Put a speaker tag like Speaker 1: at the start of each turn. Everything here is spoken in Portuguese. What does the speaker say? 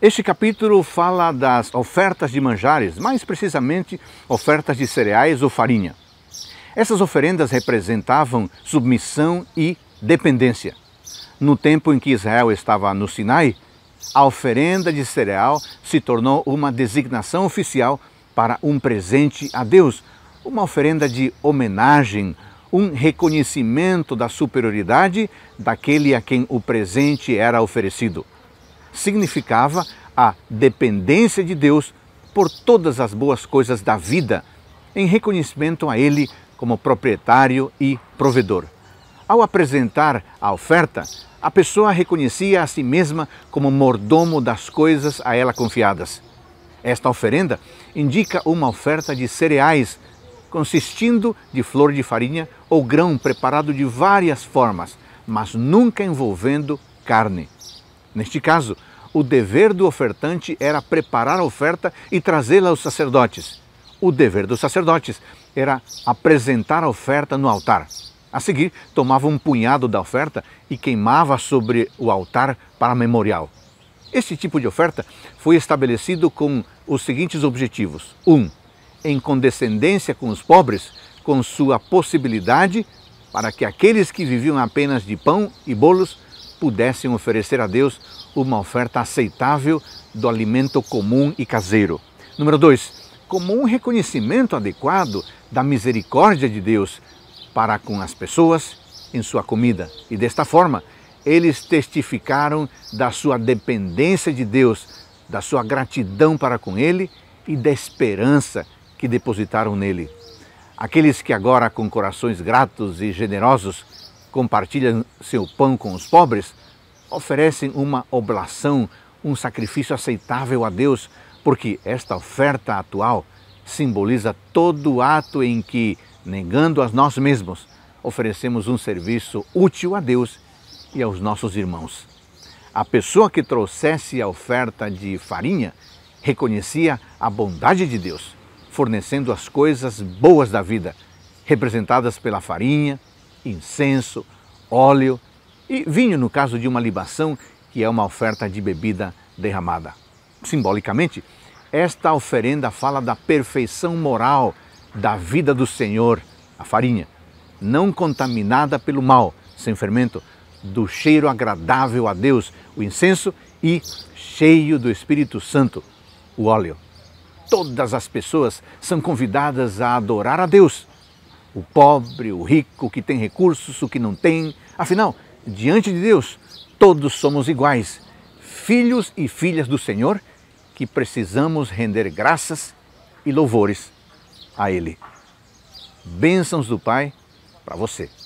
Speaker 1: Este capítulo fala das ofertas de manjares, mais precisamente ofertas de cereais ou farinha. Essas oferendas representavam submissão e dependência. No tempo em que Israel estava no Sinai, a oferenda de cereal se tornou uma designação oficial para um presente a Deus, uma oferenda de homenagem, um reconhecimento da superioridade daquele a quem o presente era oferecido significava a dependência de Deus por todas as boas coisas da vida, em reconhecimento a Ele como proprietário e provedor. Ao apresentar a oferta, a pessoa reconhecia a si mesma como mordomo das coisas a ela confiadas. Esta oferenda indica uma oferta de cereais, consistindo de flor de farinha ou grão preparado de várias formas, mas nunca envolvendo carne. Neste caso, o dever do ofertante era preparar a oferta e trazê-la aos sacerdotes. O dever dos sacerdotes era apresentar a oferta no altar. A seguir, tomava um punhado da oferta e queimava sobre o altar para memorial. este tipo de oferta foi estabelecido com os seguintes objetivos: 1. Um, em condescendência com os pobres, com sua possibilidade para que aqueles que viviam apenas de pão e bolos pudessem oferecer a Deus uma oferta aceitável do alimento comum e caseiro. Número dois, como um reconhecimento adequado da misericórdia de Deus para com as pessoas em sua comida. E desta forma, eles testificaram da sua dependência de Deus, da sua gratidão para com Ele e da esperança que depositaram nele. Aqueles que agora, com corações gratos e generosos, compartilham seu pão com os pobres, oferecem uma oblação, um sacrifício aceitável a Deus, porque esta oferta atual simboliza todo ato em que, negando a nós mesmos, oferecemos um serviço útil a Deus e aos nossos irmãos. A pessoa que trouxesse a oferta de farinha reconhecia a bondade de Deus, fornecendo as coisas boas da vida, representadas pela farinha, incenso, óleo e vinho, no caso de uma libação, que é uma oferta de bebida derramada. Simbolicamente, esta oferenda fala da perfeição moral da vida do Senhor, a farinha, não contaminada pelo mal, sem fermento, do cheiro agradável a Deus, o incenso e cheio do Espírito Santo, o óleo. Todas as pessoas são convidadas a adorar a Deus o pobre, o rico, o que tem recursos, o que não tem. Afinal, diante de Deus, todos somos iguais, filhos e filhas do Senhor, que precisamos render graças e louvores a Ele. Bênçãos do Pai para você.